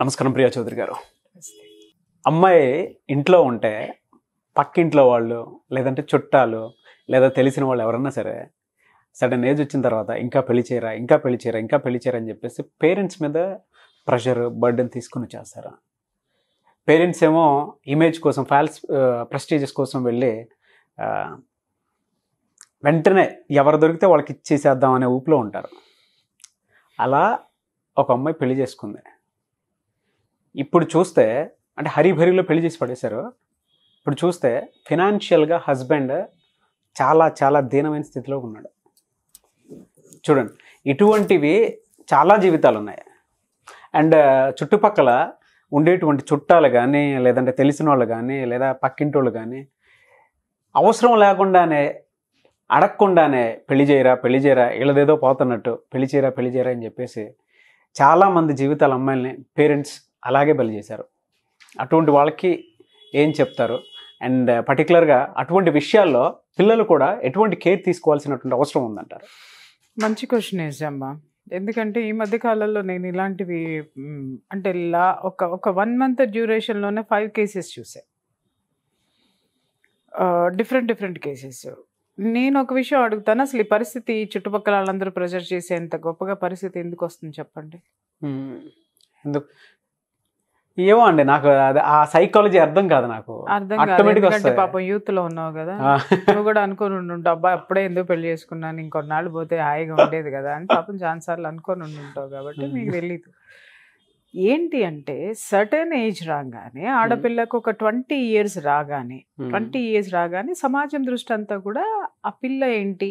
నమస్కారం ప్రియా చౌదరి గారు అమ్మాయి ఇంట్లో ఉంటే పక్కింట్లో వాళ్ళు లేదంటే చుట్టాలు లేదా తెలిసిన వాళ్ళు ఎవరన్నా సరే సడన్ ఏజ్ వచ్చిన తర్వాత ఇంకా పెళ్లి చేయరా ఇంకా పెళ్లి చేయరా ఇంకా పెళ్లి చేయరా అని చెప్పేసి పేరెంట్స్ మీద ప్రెషర్ బర్డెన్ తీసుకుని చేస్తారా పేరెంట్స్ ఏమో ఇమేజ్ కోసం ఫాల్స్ ప్రెస్టీజెస్ కోసం వెళ్ళి వెంటనే ఎవరు దొరికితే వాళ్ళకి ఇచ్చేసేద్దాం అనే ఊపిలో ఉంటారు అలా ఒక అమ్మాయి పెళ్లి చేసుకుంది ఇప్పుడు చూస్తే అంటే హరిభరిలో పెళ్లి చేసి పడేశారు ఇప్పుడు చూస్తే ఫినాన్షియల్గా హస్బెండ్ చాలా చాలా దీనమైన స్థితిలో ఉన్నాడు చూడండి ఇటువంటివి చాలా జీవితాలు ఉన్నాయి అండ్ చుట్టుపక్కల ఉండేటువంటి చుట్టాలు కానీ లేదంటే తెలిసిన వాళ్ళు కానీ లేదా పక్కింటి వాళ్ళు కానీ అవసరం లేకుండానే అడగకుండానే పెళ్లి చేయరా పెళ్లి చేయరా వీళ్ళదేదో పోతున్నట్టు పెళ్లి చేయరా పెళ్లి చేయరా అని చెప్పేసి చాలామంది జీవితాల అమ్మాయిల్ని పేరెంట్స్ అలాగే బలి చేశారు అటువంటి వాళ్ళకి ఏం చెప్తారు అండ్ పర్టికులర్గా అటువంటి విషయాల్లో పిల్లలు కూడా ఎటువంటి కేర్ తీసుకోవాల్సినటువంటి అవసరం ఉందంటారు మంచి క్వశ్చన్ వేసామ్మా ఎందుకంటే ఈ మధ్య కాలంలో నేను ఇలాంటివి అంటే లా ఒక ఒక వన్ మంత్ డ్యూరేషన్లోనే ఫైవ్ కేసెస్ చూసా డిఫరెంట్ డిఫరెంట్ కేసెస్ నేను ఒక విషయం అడుగుతాను అసలు ఈ పరిస్థితి చుట్టుపక్కల వాళ్ళందరూ ప్రెజర్ చేసేంత గొప్పగా పరిస్థితి ఎందుకు వస్తుంది చెప్పండి ఎందుకు ఏమో అండి నాకు ఆ సైకాలజీ అర్థం కాదు నాకు పాపం యూత్ లో ఉన్నావు కదా నువ్వు కూడా అనుకుని ఉండుంటావు అబ్బాయి అప్పుడే ఎందుకు పెళ్లి చేసుకున్నాను ఇంకొన్నాళ్ళు పోతే హాయిగా ఉండేది కదా అని పాపం చాలా సార్లు అనుకుని ఉండుంటావు కాబట్టి మీకు తెలియదు ఏంటి అంటే సర్టెన్ ఏజ్ రాగానే ఆడపిల్లకు ఒక ట్వంటీ ఇయర్స్ రాగానే ట్వంటీ ఇయర్స్ రాగానే సమాజం దృష్టి అంతా కూడా ఆ పిల్ల ఏంటి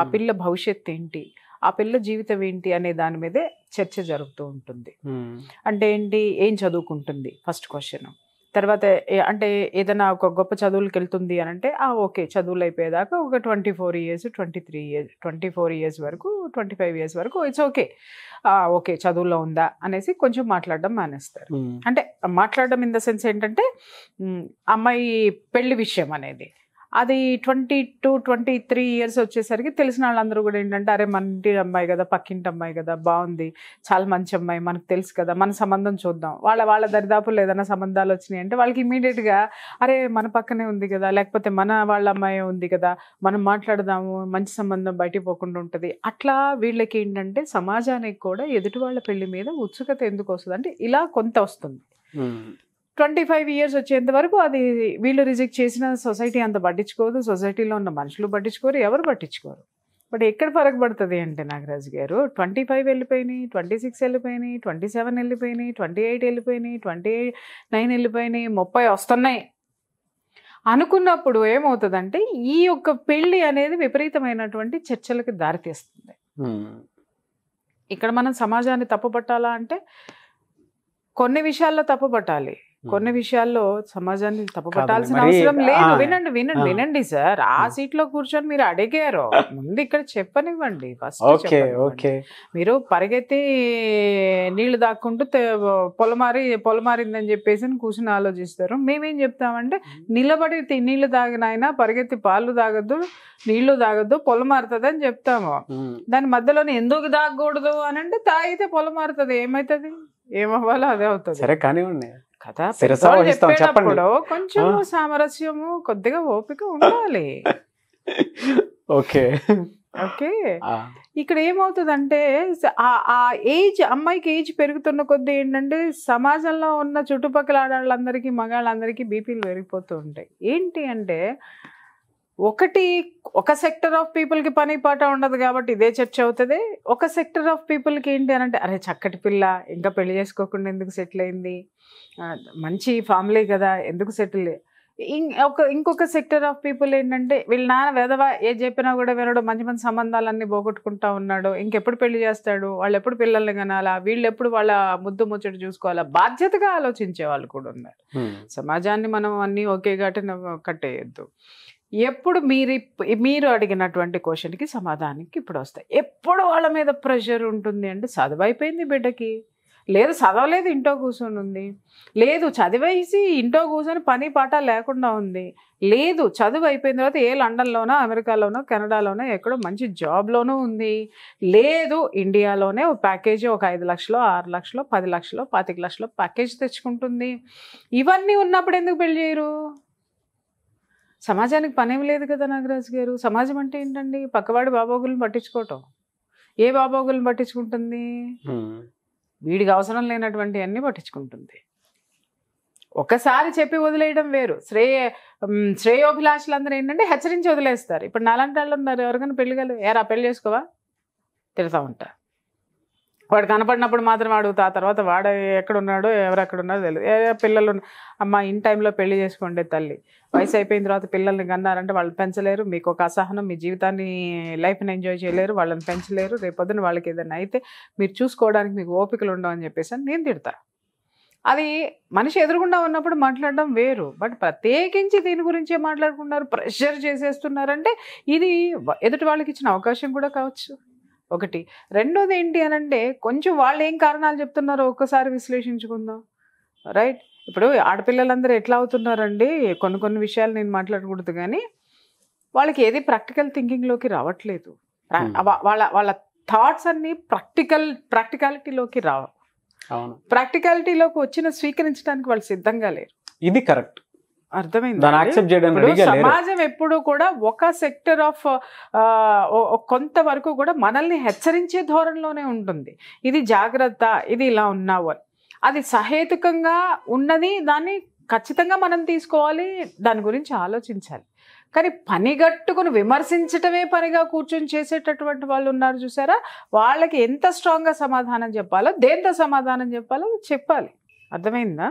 ఆ పిల్ల భవిష్యత్ ఏంటి ఆ పిల్ల జీవితం ఏంటి అనే దాని మీదే చర్చ జరుగుతూ ఉంటుంది అంటే ఏంటి ఏం చదువుకుంటుంది ఫస్ట్ క్వశ్చన్ తర్వాత అంటే ఏదైనా ఒక గొప్ప చదువులకు వెళ్తుంది అని అంటే ఆ ఓకే చదువులు అయిపోయేదాకా ఒక twenty four years twenty three years twenty four years వరకు ట్వంటీ ఫైవ్ ఇయర్స్ వరకు ఇట్స్ ఓకే ఓకే చదువులో ఉందా అనేసి కొంచెం మాట్లాడడం మానేస్తారు అంటే మాట్లాడడం ఇన్ ద సెన్స్ ఏంటంటే అమ్మాయి పెళ్లి విషయం అనేది అది twenty two twenty three years వచ్చేసరికి తెలిసిన వాళ్ళందరూ కూడా ఏంటంటే అరే మన ఇంటి అమ్మాయి కదా పక్కింటి అమ్మాయి కదా బాగుంది చాలా మంచి అమ్మాయి మనకు తెలుసు కదా మన సంబంధం చూద్దాం వాళ్ళ వాళ్ళ దరిదాపులు ఏదైనా సంబంధాలు వచ్చినాయి అంటే వాళ్ళకి ఇమీడియట్గా అరే మన పక్కనే ఉంది కదా లేకపోతే మన వాళ్ళ అమ్మాయి ఉంది కదా మనం మాట్లాడదాము మంచి సంబంధం బయటికి పోకుండా ఉంటుంది అట్లా వీళ్ళకి ఏంటంటే సమాజానికి కూడా ఎదుటి వాళ్ళ పెళ్లి మీద ఉత్సుకత ఎందుకు వస్తుంది అంటే ఇలా కొంత వస్తుంది ట్వంటీ ఫైవ్ ఇయర్స్ వచ్చేంత వరకు అది వీళ్ళు రిజెక్ట్ చేసిన సొసైటీ అంత పట్టించుకోదు సొసైటీలో ఉన్న మనుషులు పట్టించుకోరు ఎవరు పట్టించుకోరు బట్ ఎక్కడ ఫరక్ పడుతుంది అంటే నాగరాజు గారు ట్వంటీ ఫైవ్ వెళ్ళిపోయినాయి ట్వంటీ సిక్స్ వెళ్ళిపోయినాయి ట్వంటీ సెవెన్ వెళ్ళిపోయినాయి ట్వంటీ ఎయిట్ వెళ్ళిపోయినాయి ట్వంటీ నైన్ వెళ్ళిపోయినాయి ముప్పై వస్తున్నాయి అనుకున్నప్పుడు ఏమవుతుందంటే ఈ యొక్క పెళ్ళి అనేది విపరీతమైనటువంటి చర్చలకు దారితీస్తుంది ఇక్కడ మనం సమాజాన్ని తప్పుపట్టాలా అంటే కొన్ని విషయాల్లో తప్పుపట్టాలి కొన్ని విషయాల్లో సమాజాన్ని తప్పుపట్టాల్సిన అవసరం లేదు వినండి వినండి వినండి సార్ ఆ సీట్ లో కూర్చొని మీరు అడిగారు ముందు ఇక్కడ చెప్పనివ్వండి ఫస్ట్ మీరు పరిగెత్తి నీళ్లు దాక్కుంటూ పొలమారి పొలమారిందని చెప్పేసి కూర్చుని ఆలోచిస్తారు మేమేం చెప్తామంటే నిలబడి నీళ్లు తాగినైనా పరిగెత్తి పాలు తాగద్దు నీళ్లు తాగద్దు పొలమారుతుంది అని చెప్తాము దాని మధ్యలోనే ఎందుకు తాగకూడదు అని అంటే తాగితే పొలమారుతుంది ఏమవుతుంది ఏమవ్వాలో అదే అవుతుంది సరే కానివ్వండి కదా చెప్పేటప్పుడు కొంచెం సామరస్యము కొద్దిగా ఓపిక ఉండాలి ఓకే ఓకే ఇక్కడ ఏమవుతుందంటే ఆ ఏజ్ అమ్మాయికి ఏజ్ పెరుగుతున్న కొద్ది ఏంటంటే సమాజంలో ఉన్న చుట్టుపక్కల ఆడవాళ్ళందరికీ మగాళ్ళందరికీ బీపీలు పెరిగిపోతూ ఉంటాయి ఏంటి అంటే ఒకటి ఒక సెక్టర్ ఆఫ్ పీపుల్కి పని పాట ఉండదు కాబట్టి ఇదే చర్చ అవుతుంది ఒక సెక్టర్ ఆఫ్ పీపుల్కి ఏంటి అని అంటే అరే చక్కటి పిల్ల ఇంకా పెళ్లి చేసుకోకుండా ఎందుకు సెటిల్ అయింది మంచి ఫ్యామిలీ కదా ఎందుకు సెటిల్ ఒక ఇంకొక సెక్టర్ ఆఫ్ పీపుల్ ఏంటంటే వీళ్ళ నాన్న వెధవ ఏ చెప్పినా కూడా వినడు మంచి మంచి సంబంధాలన్నీ పోగొట్టుకుంటా ఉన్నాడు ఇంకెప్పుడు పెళ్లి చేస్తాడు వాళ్ళు ఎప్పుడు పిల్లల్ని కనాలా వీళ్ళు ఎప్పుడు వాళ్ళ ముద్దు ముచ్చట చూసుకోవాలా బాధ్యతగా ఆలోచించే వాళ్ళు కూడా ఉన్నారు సమాజాన్ని మనం అన్నీ ఒకే ఘటన కట్టేయద్దు ఎప్పుడు మీరు మీరు అడిగినటువంటి క్వశ్చన్కి సమాధానానికి ఇప్పుడు వస్తాయి ఎప్పుడు వాళ్ళ మీద ప్రెషర్ ఉంటుంది అంటే చదువైపోయింది బిడ్డకి లేదు చదవలేదు ఇంట్లో కూర్చొని ఉంది లేదు చదివేసి ఇంట్లో కూర్చొని పని పాట లేకుండా ఉంది లేదు చదువు అయిపోయిన తర్వాత ఏ లండన్లోనో అమెరికాలోనో కెనడాలోనో ఎక్కడో మంచి జాబ్లోనూ ఉంది లేదు ఇండియాలోనే ఒక ప్యాకేజీ ఒక ఐదు లక్షలు ఆరు లక్షలు పది లక్షలు పాతిక లక్షలు ప్యాకేజ్ తెచ్చుకుంటుంది ఇవన్నీ ఉన్నప్పుడు ఎందుకు పెళ్ళి చేయరు సమాజానికి పనేం లేదు కదా నాగరాజు గారు సమాజం అంటే ఏంటండి పక్కవాడి బాబోగులను పట్టించుకోవటం ఏ బాబోగులను పట్టించుకుంటుంది వీడికి అవసరం లేనటువంటి అన్ని పట్టించుకుంటుంది ఒకసారి చెప్పి వదిలేయడం వేరు శ్రేయ శ్రేయోభిలాషులు అందరూ ఏంటంటే హెచ్చరించి వదిలేస్తారు ఇప్పుడు నాలంటి ఉన్నారు ఎవరికైనా పెళ్లి కాదు ఏరా పెళ్లి చేసుకోవా తిడతా ఉంటా వాడు కనపడినప్పుడు మాత్రమే అడుగుతా ఆ తర్వాత వాడు ఎక్కడున్నాడో ఉన్నాడో తెలియదు ఏ పిల్లలు అమ్మ ఇన్ టైంలో పెళ్లి చేసుకోండి తల్లి వయసు అయిపోయిన తర్వాత పిల్లల్ని కన్నారంటే వాళ్ళు పెంచలేరు మీకు ఒక అసహనం మీ జీవితాన్ని లైఫ్ని ఎంజాయ్ చేయలేరు వాళ్ళని పెంచలేరు రేపొద్దున వాళ్ళకి ఏదైనా అయితే మీరు చూసుకోవడానికి మీకు ఓపికలు ఉండవని చెప్పేసి నేను తిడతా అది మనిషి ఎదురుకుండా ఉన్నప్పుడు మాట్లాడడం వేరు బట్ ప్రత్యేకించి దీని గురించే మాట్లాడుకున్నారు ప్రెషర్ చేసేస్తున్నారంటే ఇది ఎదుటి వాళ్ళకి ఇచ్చిన అవకాశం కూడా కావచ్చు ఒకటి రెండోది ఏంటి అని అంటే కొంచెం వాళ్ళు ఏం కారణాలు చెప్తున్నారో ఒక్కసారి విశ్లేషించుకుందాం రైట్ ఇప్పుడు ఆడపిల్లలందరూ ఎట్లా అవుతున్నారండి కొన్ని కొన్ని విషయాలు నేను మాట్లాడకూడదు కానీ వాళ్ళకి ఏది ప్రాక్టికల్ థింకింగ్లోకి రావట్లేదు వాళ్ళ వాళ్ళ థాట్స్ అన్ని ప్రాక్టికల్ ప్రాక్టికాలిటీలోకి రావు ప్రాక్టికాలిటీలోకి వచ్చిన స్వీకరించడానికి వాళ్ళు సిద్ధంగా లేరు ఇది కరెక్ట్ అర్థమైంది సమాజం ఎప్పుడు కూడా ఒక సెక్టర్ ఆఫ్ కొంతవరకు కూడా మనల్ని హెచ్చరించే ధోరణిలోనే ఉంటుంది ఇది జాగ్రత్త ఇది ఇలా ఉన్నావు అని అది సహేతుకంగా ఉన్నది దాన్ని ఖచ్చితంగా మనం తీసుకోవాలి దాని గురించి ఆలోచించాలి కానీ పనిగట్టుకుని విమర్శించటమే పనిగా కూర్చొని చేసేటటువంటి వాళ్ళు ఉన్నారు చూసారా వాళ్ళకి ఎంత స్ట్రాంగ్గా సమాధానం చెప్పాలో దేంతో సమాధానం చెప్పాలో చెప్పాలి అర్థమైందా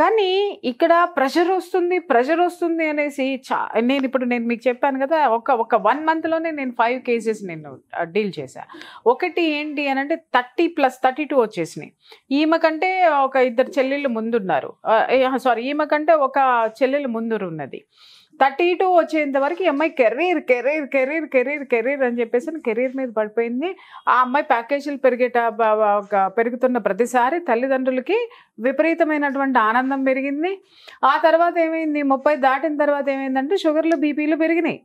కానీ ఇక్కడ ప్రెషర్ వస్తుంది ప్రెషర్ వస్తుంది అనేసి నేను ఇప్పుడు నేను మీకు చెప్పాను కదా ఒక ఒక వన్ మంత్లోనే నేను ఫైవ్ కేసెస్ నేను డీల్ చేశా ఒకటి ఏంటి అని అంటే థర్టీ ప్లస్ థర్టీ టూ వచ్చేసినాయి ఈమె కంటే ఒక ఇద్దరు చెల్లెళ్ళు ముందున్నారు సారీ ఈమె కంటే ఒక చెల్లెలు ముందురు ఉన్నది థర్టీ టూ వచ్చేంత వరకు ఈ అమ్మాయి career career career career career అని చెప్పేసి కెరీర్ మీద పడిపోయింది ఆ అమ్మాయి ప్యాకేజీలు పెరిగేట పెరుగుతున్న ప్రతిసారి తల్లిదండ్రులకి విపరీతమైనటువంటి ఆనందం పెరిగింది ఆ తర్వాత ఏమైంది ముప్పై దాటిన తర్వాత ఏమైందంటే షుగర్లు బీపీలు పెరిగినాయి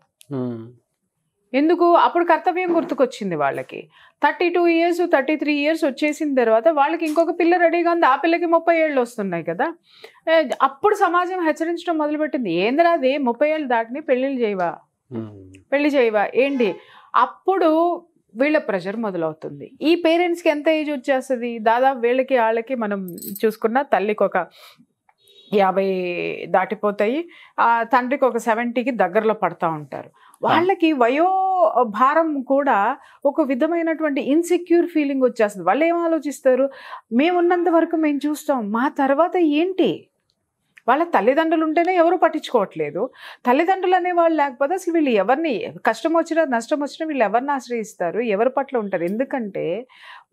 ఎందుకు అప్పుడు కర్తవ్యం గుర్తుకొచ్చింది వాళ్ళకి thirty two years thirty three years వచ్చేసిన తర్వాత వాళ్ళకి ఇంకొక పిల్ల రెడీగా ఉంది ఆ పిల్లకి ముప్పై ఏళ్ళు వస్తున్నాయి కదా అప్పుడు సమాజం హెచ్చరించడం మొదలుపెట్టింది ఏందిరా అది ముప్పై ఏళ్ళు దాటిని పెళ్ళిళ్ళు చేయవా పెళ్లి చేయవా ఏంటి అప్పుడు వీళ్ళ ప్రెషర్ మొదలవుతుంది ఈ పేరెంట్స్కి ఎంత ఏజ్ వచ్చేస్తుంది దాదాపు వీళ్ళకి వాళ్ళకి మనం చూసుకున్న తల్లికి ఒక యాభై దాటిపోతాయి తండ్రికి ఒక సెవెంటీకి దగ్గరలో పడతా ఉంటారు వాళ్ళకి వయో భారం కూడా ఒక విధమైనటువంటి ఇన్సెక్యూర్ ఫీలింగ్ వచ్చేస్తుంది వాళ్ళు ఏం ఆలోచిస్తారు మేమున్నంత వరకు మేము చూస్తాం మా తర్వాత ఏంటి వాళ్ళ తల్లిదండ్రులు ఉంటేనే ఎవరు పట్టించుకోవట్లేదు తల్లిదండ్రులు అనేవాళ్ళు లేకపోతే అసలు వీళ్ళు ఎవరిని కష్టం వచ్చినా నష్టం వచ్చినా వీళ్ళు ఎవరిని ఆశ్రయిస్తారు ఎవరి పట్ల ఉంటారు ఎందుకంటే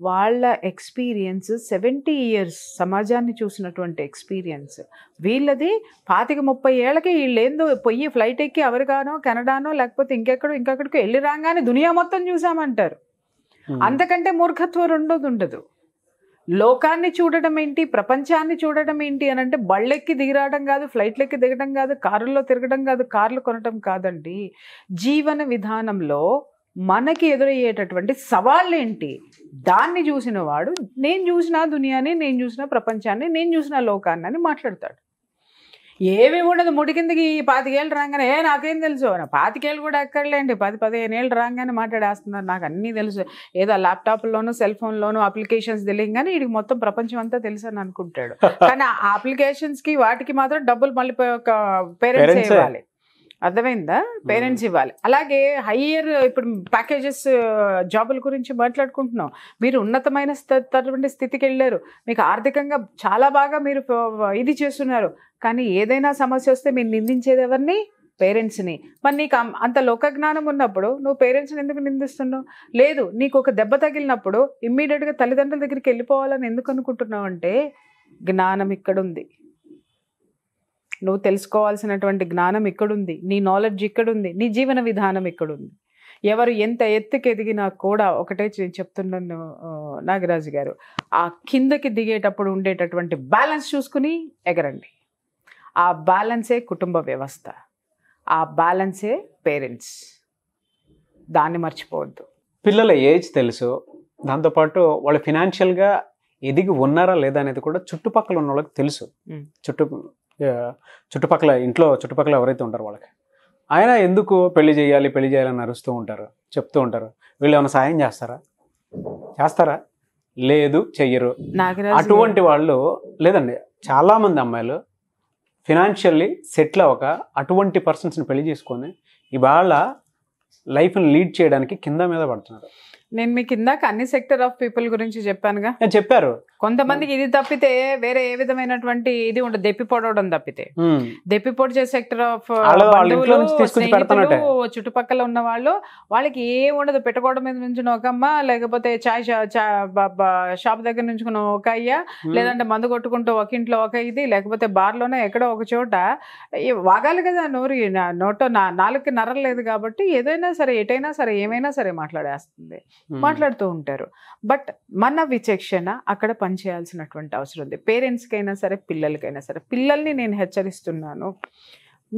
వాళ్ళ ఎక్స్పీరియన్స్ సెవెంటీ ఇయర్స్ సమాజాన్ని చూసినటువంటి ఎక్స్పీరియన్స్ వీళ్ళది పాతిక ముప్పై ఏళ్ళకి వీళ్ళేందో పొయ్యి ఫ్లైట్ ఎక్కి ఎవరిగానో కెనడానో లేకపోతే ఇంకెక్కడో ఇంకెక్కడికో వెళ్ళి రాగానే దునియా మొత్తం చూసామంటారు అంతకంటే మూర్ఖత్వం రెండోది ఉండదు లోకాన్ని చూడడం ఏంటి ప్రపంచాన్ని చూడడం ఏంటి అని అంటే బళ్ళెక్కి దిగిరావడం కాదు ఫ్లైట్లెక్కి దిగడం కాదు కారుల్లో తిరగడం కాదు కార్లు కొనటం కాదండి జీవన విధానంలో మనకి ఎదురయ్యేటటువంటి సవాళ్ళు ఏంటి దాన్ని చూసిన వాడు నేను చూసిన దునియాని నేను చూసిన ప్రపంచాన్ని నేను చూసిన లోకాన్ని అని మాట్లాడతాడు ఏమి ఉండదు ముడి ఈ పాతికేళ్ళు రాగానే ఏ నాకేం తెలుసు పాతికేళ్ళు కూడా ఎక్కర్లేండి పది పదిహేను ఏళ్ళు రాగానే మాట్లాడేస్తున్నారు నాకు అన్నీ తెలుసు ఏదో ల్యాప్టాప్లోనూ సెల్ ఫోన్లోనూ అప్లికేషన్స్ తెలియదు కానీ వీడికి మొత్తం ప్రపంచం అంతా తెలుసు అని అనుకుంటాడు కానీ ఆ అప్లికేషన్స్కి వాటికి మాత్రం డబ్బులు మళ్ళీ పేరెంట్స్ ఇవ్వాలి అర్థమైందా పేరెంట్స్ ఇవ్వాలి అలాగే హయ్యర్ ఇప్పుడు ప్యాకేజెస్ జాబుల గురించి మాట్లాడుకుంటున్నాం మీరు ఉన్నతమైన అటువంటి స్థితికి వెళ్ళారు మీకు ఆర్థికంగా చాలా బాగా మీరు ఇది చేస్తున్నారు కానీ ఏదైనా సమస్య వస్తే మీరు నిందించేది ఎవరిని పేరెంట్స్ని మరి నీకు అంత లోక జ్ఞానం ఉన్నప్పుడు నువ్వు పేరెంట్స్ని ఎందుకు నిందిస్తున్నావు లేదు నీకు ఒక దెబ్బ తగిలినప్పుడు ఇమ్మీడియట్గా తల్లిదండ్రుల దగ్గరికి వెళ్ళిపోవాలని ఎందుకు అనుకుంటున్నావు అంటే జ్ఞానం ఇక్కడుంది నువ్వు తెలుసుకోవాల్సినటువంటి జ్ఞానం ఇక్కడుంది నీ నాలెడ్జ్ ఇక్కడుంది నీ జీవన విధానం ఇక్కడుంది ఎవరు ఎంత ఎత్తుకు ఎదిగినా కూడా ఒకటే చెప్తున్నాను నాగరాజు గారు ఆ కిందకి దిగేటప్పుడు ఉండేటటువంటి బ్యాలెన్స్ చూసుకుని ఎగరండి ఆ బ్యాలెన్సే కుటుంబ వ్యవస్థ ఆ బ్యాలెన్సే పేరెంట్స్ దాన్ని మర్చిపోవద్దు పిల్లల ఏజ్ తెలుసు దాంతోపాటు వాళ్ళు ఫినాన్షియల్గా ఎదిగి ఉన్నారా లేదా అనేది కూడా చుట్టుపక్కల ఉన్న వాళ్ళకి తెలుసు చుట్టూ చుట్టుపక్కల ఇంట్లో చుట్టుపక్కల ఎవరైతే ఉంటారో వాళ్ళకి ఆయన ఎందుకు పెళ్లి చేయాలి పెళ్లి చేయాలని అరుస్తూ ఉంటారు చెప్తూ ఉంటారు వీళ్ళు ఏమైనా సాయం చేస్తారా చేస్తారా లేదు చెయ్యరు అటువంటి వాళ్ళు లేదండి చాలామంది అమ్మాయిలు ఫినాన్షియల్లీ సెటిల్ అవ్వక అటువంటి పర్సన్స్ని పెళ్లి చేసుకొని ఇవాళ లైఫ్ని లీడ్ చేయడానికి కింద మీద పడుతున్నారు నేను మీకు ఇందాక అన్ని సెక్టర్ ఆఫ్ పీపుల్ గురించి చెప్పానుగా చెప్పారు కొంతమందికి ఇది తప్పితే వేరే ఏ విధమైనటువంటి ఇది ఉండదు పొడవడం తప్పితే పొడి చేసే సెక్టర్ ఆఫ్ చుట్టుపక్కల ఉన్న వాళ్ళు వాళ్ళకి ఏం ఉండదు పెట్టుకోవడం మీద నుంచి ఒక అమ్మ లేకపోతే చాయ్ షాప్ దగ్గర నుంచి ఒక అయ్య లేదంటే మందు కొట్టుకుంటూ ఒక ఇంట్లో ఒక ఇది లేకపోతే బార్ లోనే ఎక్కడో ఒక చోట వాగాలి కదా నోరు నోటో నాలుగు నరలేదు కాబట్టి ఏదైనా సరే ఎటైనా సరే ఏమైనా సరే మాట్లాడేస్తుంది మాట్లాడుతూ ఉంటారు బట్ మన విచక్షణ అక్కడ పనిచేయాల్సినటువంటి అవసరం ఉంది పేరెంట్స్కైనా సరే పిల్లలకైనా సరే పిల్లల్ని నేను హెచ్చరిస్తున్నాను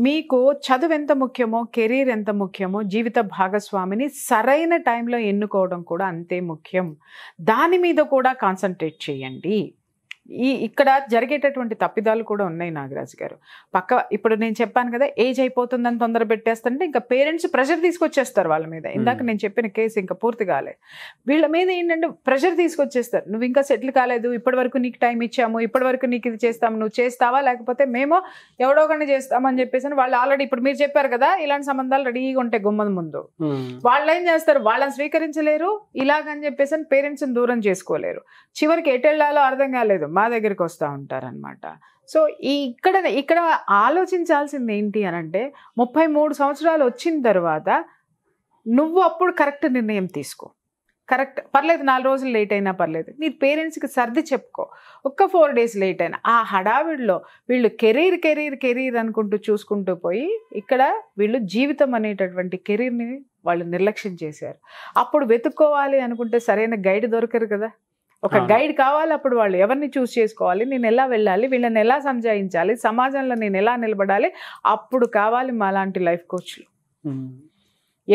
మీకు చదువు ఎంత ముఖ్యమో కెరీర్ ఎంత ముఖ్యమో జీవిత భాగస్వామిని సరైన టైంలో ఎన్నుకోవడం కూడా అంతే ముఖ్యం దాని మీద కూడా కాన్సన్ట్రేట్ చేయండి ఈ ఇక్కడ జరిగేటటువంటి తప్పిదాలు కూడా ఉన్నాయి నాగరాజ్ గారు పక్క ఇప్పుడు నేను చెప్పాను కదా ఏజ్ అయిపోతుందని తొందర పెట్టేస్తుంటే ఇంకా పేరెంట్స్ ప్రెషర్ తీసుకొచ్చేస్తారు వాళ్ళ మీద ఇందాక నేను చెప్పిన కేసు ఇంకా పూర్తి కాలే వీళ్ళ మీద ఏంటంటే ప్రెషర్ తీసుకొచ్చేస్తారు నువ్వు ఇంకా సెటిల్ కాలేదు ఇప్పటి వరకు నీకు టైం ఇచ్చాము ఇప్పటి వరకు నీకు ఇది చేస్తాము నువ్వు చేస్తావా లేకపోతే మేము ఎవడో కానీ చేస్తామని చెప్పేసి వాళ్ళు ఆల్రెడీ ఇప్పుడు మీరు చెప్పారు కదా ఇలాంటి సంబంధాలు రెడీగా ఉంటాయి గుమ్మ ముందు వాళ్ళు ఏం చేస్తారు వాళ్ళని స్వీకరించలేరు ఇలాగని చెప్పేసి పేరెంట్స్ని దూరం చేసుకోలేరు చివరికి వెళ్ళాలో అర్థం కాలేదు మా దగ్గరికి వస్తూ ఉంటారనమాట సో ఈ ఇక్కడ ఇక్కడ ఆలోచించాల్సింది ఏంటి అని అంటే ముప్పై మూడు సంవత్సరాలు వచ్చిన తర్వాత నువ్వు అప్పుడు కరెక్ట్ నిర్ణయం తీసుకో కరెక్ట్ పర్లేదు నాలుగు రోజులు లేట్ అయినా పర్లేదు నీ పేరెంట్స్కి సర్ది చెప్పుకో ఒక్క ఫోర్ డేస్ లేట్ అయినా ఆ హడావిడిలో వీళ్ళు కెరీర్ కెరీర్ కెరీర్ అనుకుంటూ చూసుకుంటూ పోయి ఇక్కడ వీళ్ళు జీవితం అనేటటువంటి కెరీర్ని వాళ్ళు నిర్లక్ష్యం చేశారు అప్పుడు వెతుక్కోవాలి అనుకుంటే సరైన గైడ్ దొరకరు కదా ఒక గైడ్ కావాలి అప్పుడు వాళ్ళు ఎవరిని చూస్ చేసుకోవాలి నేను ఎలా వెళ్ళాలి వీళ్ళని ఎలా సంజాయించాలి సమాజంలో నేను ఎలా నిలబడాలి అప్పుడు కావాలి మాలాంటి లైఫ్ కోచ్లు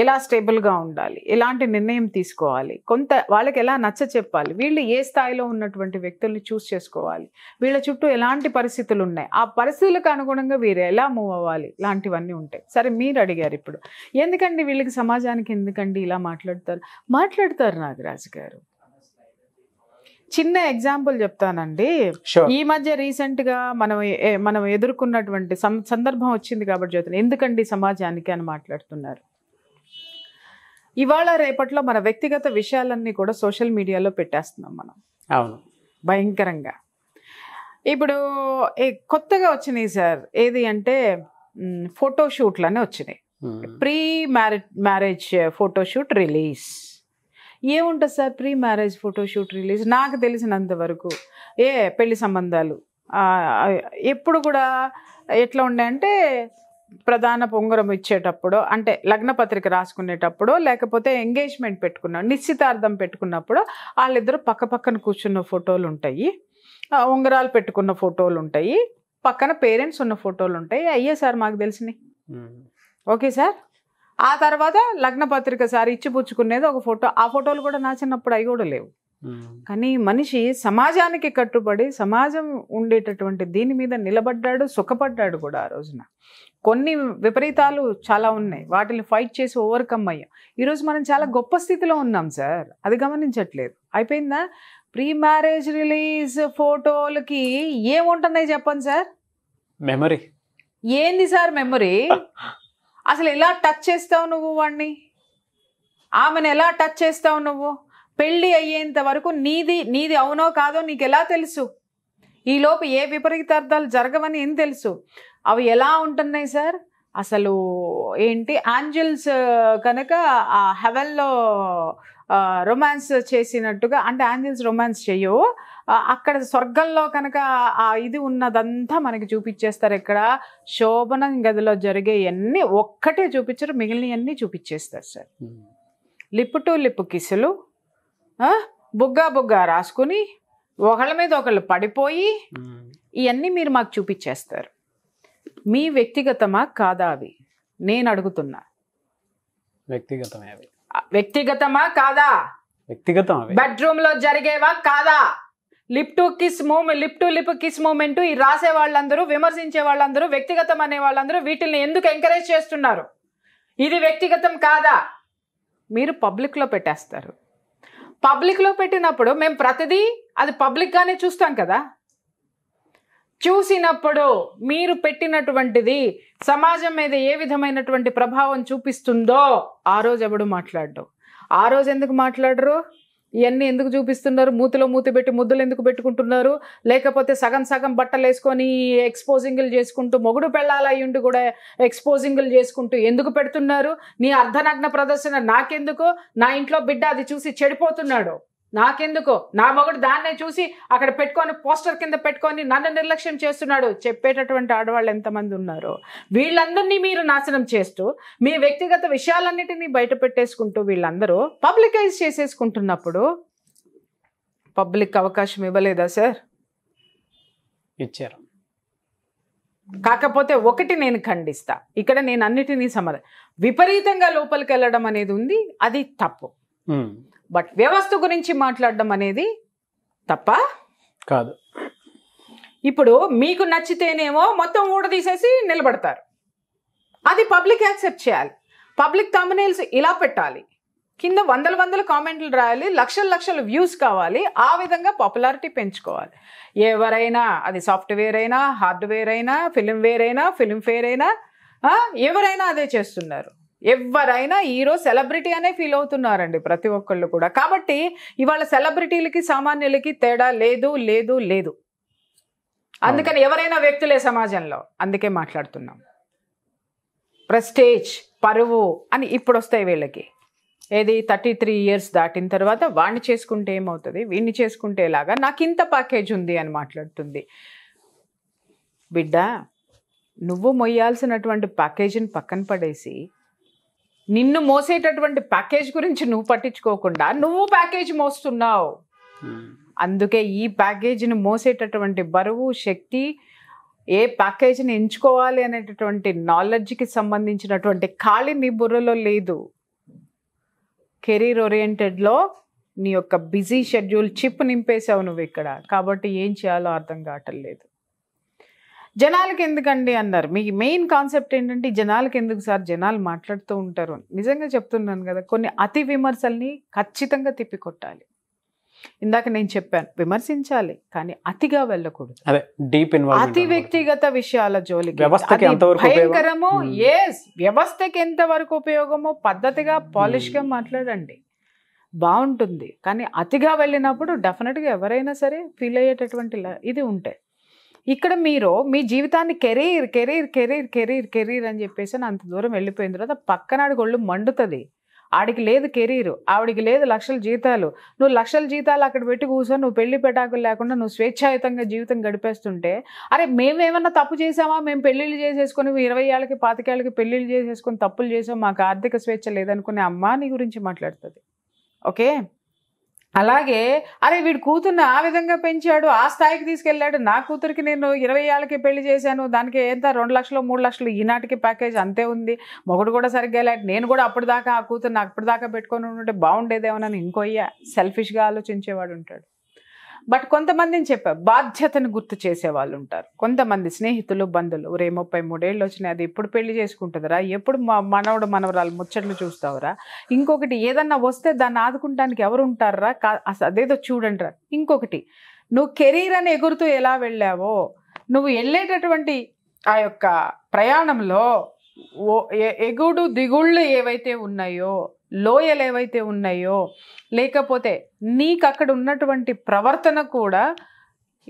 ఎలా స్టేబుల్గా ఉండాలి ఎలాంటి నిర్ణయం తీసుకోవాలి కొంత వాళ్ళకి ఎలా నచ్చ చెప్పాలి వీళ్ళు ఏ స్థాయిలో ఉన్నటువంటి వ్యక్తుల్ని చూస్ చేసుకోవాలి వీళ్ళ చుట్టూ ఎలాంటి పరిస్థితులు ఉన్నాయి ఆ పరిస్థితులకు అనుగుణంగా వీరు ఎలా మూవ్ అవ్వాలి లాంటివన్నీ ఉంటాయి సరే మీరు అడిగారు ఇప్పుడు ఎందుకండి వీళ్ళకి సమాజానికి ఎందుకండి ఇలా మాట్లాడతారు మాట్లాడతారు నాగరాజు గారు చిన్న ఎగ్జాంపుల్ చెప్తానండి ఈ మధ్య రీసెంట్ గా మనం మనం ఎదుర్కొన్నటువంటి సందర్భం వచ్చింది కాబట్టి చెప్తున్నాను ఎందుకండి సమాజానికి అని మాట్లాడుతున్నారు ఇవాళ రేపట్లో మన వ్యక్తిగత విషయాలన్నీ కూడా సోషల్ మీడియాలో పెట్టేస్తున్నాం మనం అవును భయంకరంగా ఇప్పుడు కొత్తగా వచ్చినాయి సార్ ఏది అంటే ఫోటోషూట్లనే వచ్చినాయి pre marriage marriage photoshoot release ఏముంటుంది sir pre marriage photoshoot release నాకు తెలిసినంత వరకు ఏ పెళ్లి సంబంధాలు ఎప్పుడు కూడా ఎట్లా అంటే ప్రధాన పొంగరం ఇచ్చేటప్పుడు అంటే లగ్న పత్రిక రాసుకునేటప్పుడు లేకపోతే ఎంగేజ్మెంట్ పెట్టుకున్న నిశ్చితార్థం పెట్టుకున్నప్పుడు వాళ్ళిద్దరు పక్క పక్కన కూర్చున్న ఫోటోలు ఉంటాయి ఉంగరాలు పెట్టుకున్న ఫోటోలు ఉంటాయి పక్కన పేరెంట్స్ ఉన్న ఫోటోలు ఉంటాయి అయ్యే సార్ మాకు తెలిసినాయి ఓకే సార్ ఆ తర్వాత లగ్న పత్రిక సారి ఇచ్చిపుచ్చుకునేది ఒక ఫోటో ఆ ఫోటోలు కూడా నా చిన్నప్పుడు అవి కూడా లేవు కానీ మనిషి సమాజానికి కట్టుబడి సమాజం ఉండేటటువంటి దీని మీద నిలబడ్డాడు సుఖపడ్డాడు కూడా ఆ రోజున కొన్ని విపరీతాలు చాలా ఉన్నాయి వాటిని ఫైట్ చేసి ఓవర్కమ్ అయ్యాం ఈరోజు మనం చాలా గొప్ప స్థితిలో ఉన్నాం సార్ అది గమనించట్లేదు అయిపోయిందా ప్రీ మ్యారేజ్ రిలీజ్ ఫోటోలకి ఏముంటున్నాయి చెప్పండి సార్ మెమరీ ఏంది సార్ మెమరీ అసలు ఎలా టచ్ చేస్తావు నువ్వు వాడిని ఆమెను ఎలా టచ్ చేస్తావు నువ్వు పెళ్ళి అయ్యేంత వరకు నీది నీది అవునో కాదో నీకు ఎలా తెలుసు ఈలోపు ఏ విపరీతార్థాలు జరగవని ఏం తెలుసు అవి ఎలా ఉంటున్నాయి సార్ అసలు ఏంటి యాంజల్స్ కనుక ఆ హెవెన్లో రొమాన్స్ చేసినట్టుగా అంటే యాంజల్స్ రొమాన్స్ చేయవు అక్కడ స్వర్గంలో కనుక ఆ ఇది ఉన్నదంతా మనకి చూపించేస్తారు ఇక్కడ శోభనం గదిలో జరిగే అన్నీ ఒక్కటే చూపించరు మిగిలినవన్నీ చూపించేస్తారు sir hmm. Lip to lip కిసులు బుగ్గ బుగ్గ రాసుకుని ఒకళ్ళ మీద ఒకళ్ళు పడిపోయి hmm. ఇవన్నీ మీరు మాకు చూపించేస్తారు మీ వ్యక్తిగతమా కాదా అవి నేను అడుగుతున్నా వ్యక్తిగతమే వ్యక్తిగతమా కాదా వ్యక్తిగతం బెడ్రూమ్ లో జరిగేవా కాదా lip to kiss moment lip to lip kiss moment ఈ రాసే వాళ్ళందరూ విమర్శించే వాళ్ళందరూ వ్యక్తిగతం అనే వాళ్ళందరూ వీటిని ఎందుకు ఎంకరేజ్ చేస్తున్నారు ఇది వ్యక్తిగతం కాదా మీరు పబ్లిక్లో పెట్టేస్తారు పబ్లిక్లో పెట్టినప్పుడు మేము ప్రతిదీ అది పబ్లిక్గానే చూస్తాం కదా చూసినప్పుడు మీరు పెట్టినటువంటిది సమాజం మీద ఏ విధమైనటువంటి ప్రభావం చూపిస్తుందో ఆ రోజు ఎవడు మాట్లాడరు ఆ రోజు ఎందుకు మాట్లాడరు ఇవన్నీ ఎందుకు చూపిస్తున్నారు మూతిలో మూతి పెట్టి ముద్దులు ఎందుకు పెట్టుకుంటున్నారు లేకపోతే సగం సగం బట్టలు వేసుకొని ఎక్స్పోజింగ్లు చేసుకుంటూ మొగుడు పెళ్ళాలయ్యుండి కూడా ఎక్స్పోజింగ్లు చేసుకుంటూ ఎందుకు పెడుతున్నారు నీ అర్ధనగ్న ప్రదర్శన నాకెందుకు నా ఇంట్లో బిడ్డ అది చూసి చెడిపోతున్నాడు నాకెందుకో నా మొగుడు దాన్నే చూసి అక్కడ పెట్టుకొని పోస్టర్ కింద పెట్టుకొని నన్ను నిర్లక్ష్యం చేస్తున్నాడు చెప్పేటటువంటి ఆడవాళ్ళు ఎంతమంది ఉన్నారో వీళ్ళందరినీ మీరు నాశనం చేస్తూ మీ వ్యక్తిగత విషయాలన్నిటినీ బయట పెట్టేసుకుంటూ వీళ్ళందరూ పబ్లికైజ్ చేసేసుకుంటున్నప్పుడు పబ్లిక్ అవకాశం ఇవ్వలేదా సార్ ఇచ్చారు కాకపోతే ఒకటి నేను ఖండిస్తా ఇక్కడ నేను అన్నిటినీ సమర విపరీతంగా లోపలికి వెళ్ళడం అనేది ఉంది అది తప్పు బట్ వ్యవస్థ గురించి మాట్లాడడం అనేది తప్ప కాదు ఇప్పుడు మీకు నచ్చితేనేమో మొత్తం ఊడదీసేసి నిలబడతారు అది పబ్లిక్ యాక్సెప్ట్ చేయాలి పబ్లిక్ తమ్నేల్స్ ఇలా పెట్టాలి కింద వందల వందల కామెంట్లు రాయాలి లక్షల లక్షల వ్యూస్ కావాలి ఆ విధంగా పాపులారిటీ పెంచుకోవాలి ఎవరైనా అది సాఫ్ట్వేర్ అయినా హార్డ్వేర్ అయినా వేర్ అయినా ఫిలింఫేర్ అయినా ఎవరైనా అదే చేస్తున్నారు ఎవరైనా హీరో సెలబ్రిటీ అనే ఫీల్ అవుతున్నారండి ప్రతి ఒక్కళ్ళు కూడా కాబట్టి ఇవాళ సెలబ్రిటీలకి సామాన్యులకి తేడా లేదు లేదు లేదు అందుకని ఎవరైనా వ్యక్తులే సమాజంలో అందుకే మాట్లాడుతున్నాం ప్రెస్టేజ్ పరువు అని ఇప్పుడు వస్తాయి వీళ్ళకి ఏది థర్టీ త్రీ ఇయర్స్ దాటిన తర్వాత వాణ్ణి చేసుకుంటే ఏమవుతుంది వీణ్ణి చేసుకుంటే నాకు ఇంత ప్యాకేజ్ ఉంది అని మాట్లాడుతుంది బిడ్డ నువ్వు మొయ్యాల్సినటువంటి ప్యాకేజీని పక్కన పడేసి నిన్ను మోసేటటువంటి ప్యాకేజ్ గురించి నువ్వు పట్టించుకోకుండా నువ్వు ప్యాకేజ్ మోస్తున్నావు hmm. అందుకే ఈ ప్యాకేజీని మోసేటటువంటి బరువు శక్తి ఏ ప్యాకేజీని ఎంచుకోవాలి అనేటటువంటి నాలెడ్జ్కి సంబంధించినటువంటి ఖాళీ నీ బుర్రలో లేదు కెరీర్ ఓరియంటెడ్లో నీ యొక్క బిజీ షెడ్యూల్ చిప్ నింపేసావు నువ్వు ఇక్కడ కాబట్టి ఏం చేయాలో అర్థం కావటం లేదు జనాలకి ఎందుకండి అన్నారు మీ మెయిన్ కాన్సెప్ట్ ఏంటంటే జనాలకి ఎందుకు సార్ జనాలు మాట్లాడుతూ ఉంటారు నిజంగా చెప్తున్నాను కదా కొన్ని అతి విమర్శల్ని ఖచ్చితంగా తిప్పికొట్టాలి ఇందాక నేను చెప్పాను విమర్శించాలి కానీ అతిగా వెళ్ళకూడదు అదే డీప్ అతి వ్యక్తిగత విషయాల జోలికి భయంకరము ఎస్ వ్యవస్థకి ఎంతవరకు ఉపయోగమో పద్ధతిగా పాలిష్గా మాట్లాడండి బాగుంటుంది కానీ అతిగా వెళ్ళినప్పుడు డెఫినెట్గా ఎవరైనా సరే ఫీల్ అయ్యేటటువంటి ఇది ఉంటాయి ఇక్కడ మీరు మీ జీవితాన్ని career career career career career అని చెప్పేసి అంత దూరం వెళ్ళిపోయిన తర్వాత పక్కనాడికి ఒళ్ళు మండుతుంది ఆడికి లేదు కెరీరు ఆవిడికి లేదు లక్షల జీతాలు నువ్వు లక్షల జీతాలు అక్కడ పెట్టి కూర్చొని నువ్వు పెళ్లి పెటాకులు లేకుండా నువ్వు స్వేచ్ఛాయుతంగా జీవితం గడిపేస్తుంటే అరే మేమేమన్నా తప్పు చేసామా మేము పెళ్ళిళ్ళు చేసేసుకొని ఇరవై ఏళ్ళకి పాతికేళ్ళకి పెళ్ళిళ్ళు చేసేసుకొని తప్పులు చేసాం మాకు ఆర్థిక స్వేచ్ఛ లేదనుకునే అమ్మా నీ గురించి మాట్లాడుతుంది ఓకే అలాగే అరే వీడు కూతుర్ని ఆ విధంగా పెంచాడు ఆ స్థాయికి తీసుకెళ్ళాడు నా కూతురికి నేను ఇరవై ఏళ్ళకి పెళ్లి చేశాను దానికి ఎంత రెండు లక్షలు మూడు లక్షలు ఈనాటికి ప్యాకేజ్ అంతే ఉంది మొగుడు కూడా సరిగ్గా లేడు నేను కూడా అప్పుడు దాకా ఆ కూతుర్ని అప్పుడు దాకా పెట్టుకొని ఉంటే బాగుండేదేమోనని ఇంకొయ్య సెల్ఫిష్గా ఆలోచించేవాడు ఉంటాడు బట్ కొంతమందిని చెప్పా బాధ్యతను గుర్తు చేసే వాళ్ళు ఉంటారు కొంతమంది స్నేహితులు బంధువులు రే ముప్పై మూడేళ్ళు వచ్చినాయి అది ఎప్పుడు పెళ్లి చేసుకుంటుందిరా ఎప్పుడు మా మనవడు మనవరాలు ముచ్చట్లు చూస్తావురా ఇంకొకటి ఏదన్నా వస్తే దాన్ని ఆదుకుంటానికి ఎవరు ఉంటారా అదేదో చూడండి రా ఇంకొకటి నువ్వు కెరీర్ అని ఎగురుతూ ఎలా వెళ్ళావో నువ్వు వెళ్ళేటటువంటి ఆ యొక్క ప్రయాణంలో ఎగుడు దిగుళ్ళు ఏవైతే ఉన్నాయో లోయలు ఏవైతే ఉన్నాయో లేకపోతే నీకు అక్కడ ఉన్నటువంటి ప్రవర్తన కూడా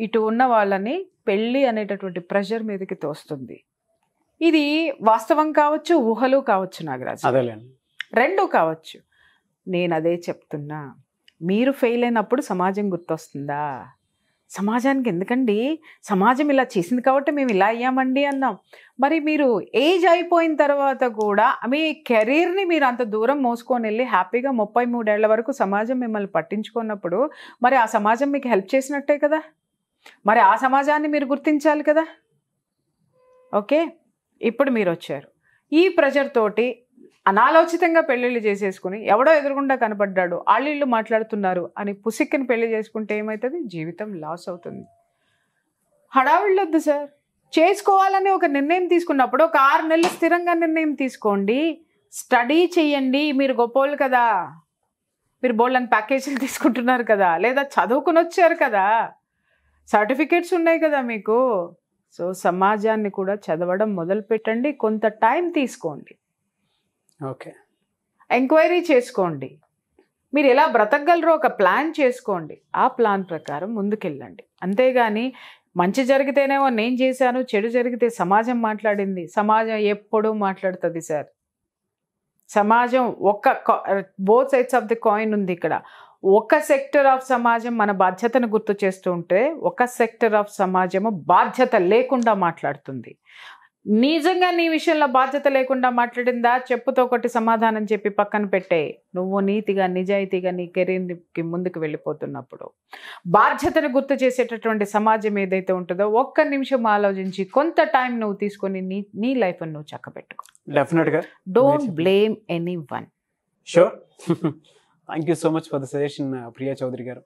ఇటు ఉన్న వాళ్ళని పెళ్ళి అనేటటువంటి ప్రెషర్ మీదకి తోస్తుంది ఇది వాస్తవం కావచ్చు ఊహలు కావచ్చు నాగరాజు రెండు కావచ్చు నేను అదే చెప్తున్నా మీరు ఫెయిల్ అయినప్పుడు సమాజం గుర్తొస్తుందా సమాజానికి ఎందుకండి సమాజం ఇలా చేసింది కాబట్టి మేము ఇలా అయ్యామండి అన్నాం మరి మీరు ఏజ్ అయిపోయిన తర్వాత కూడా మీ కెరీర్ని మీరు అంత దూరం మోసుకొని వెళ్ళి హ్యాపీగా ముప్పై మూడేళ్ల వరకు సమాజం మిమ్మల్ని పట్టించుకున్నప్పుడు మరి ఆ సమాజం మీకు హెల్ప్ చేసినట్టే కదా మరి ఆ సమాజాన్ని మీరు గుర్తించాలి కదా ఓకే ఇప్పుడు మీరు వచ్చారు ఈ ప్రెజర్ తోటి అనాలోచితంగా పెళ్ళిళ్ళు చేసేసుకుని ఎవడో ఎదురుకుండా కనపడ్డాడు ఆళ్ళిళ్ళు మాట్లాడుతున్నారు అని పుసిక్కిని పెళ్లి చేసుకుంటే ఏమవుతుంది జీవితం లాస్ అవుతుంది హడావిళ్ళొద్దు సార్ చేసుకోవాలని ఒక నిర్ణయం తీసుకున్నప్పుడు ఒక ఆరు నెలలు స్థిరంగా నిర్ణయం తీసుకోండి స్టడీ చేయండి మీరు గొప్పోళ్ళు కదా మీరు బోళ్ళని ప్యాకేజీలు తీసుకుంటున్నారు కదా లేదా చదువుకుని వచ్చారు కదా సర్టిఫికేట్స్ ఉన్నాయి కదా మీకు సో సమాజాన్ని కూడా చదవడం మొదలు పెట్టండి కొంత టైం తీసుకోండి ఓకే ఎంక్వైరీ చేసుకోండి మీరు ఎలా బ్రతకగలరో ఒక ప్లాన్ చేసుకోండి ఆ ప్లాన్ ప్రకారం ముందుకెళ్ళండి అంతేగాని మంచి జరిగితేనేమో నేను చేశాను చెడు జరిగితే సమాజం మాట్లాడింది సమాజం ఎప్పుడూ మాట్లాడుతుంది సార్ సమాజం ఒక్క both sides of the coin ఉంది ఇక్కడ ఒక సెక్టర్ ఆఫ్ సమాజం మన బాధ్యతను గుర్తు చేస్తూ ఉంటే ఒక సెక్టర్ ఆఫ్ సమాజము బాధ్యత లేకుండా మాట్లాడుతుంది నిజంగా నీ విషయంలో బాధ్యత లేకుండా మాట్లాడిందా చెప్పుతో ఒకటి సమాధానం చెప్పి పక్కన పెట్టే నువ్వు నీతిగా నిజాయితీగా నీ కెరీర్కి ముందుకు వెళ్ళిపోతున్నప్పుడు బాధ్యతను గుర్తు చేసేటటువంటి సమాజం ఏదైతే ఉంటుందో ఒక్క నిమిషం ఆలోచించి కొంత టైం నువ్వు తీసుకొని నీ నీ లైఫ్ నువ్వు చక్కబెట్టుకో డెఫినెట్గా don't blame anyone sure thank you so much for the suggestion Priya Chaudhary గారు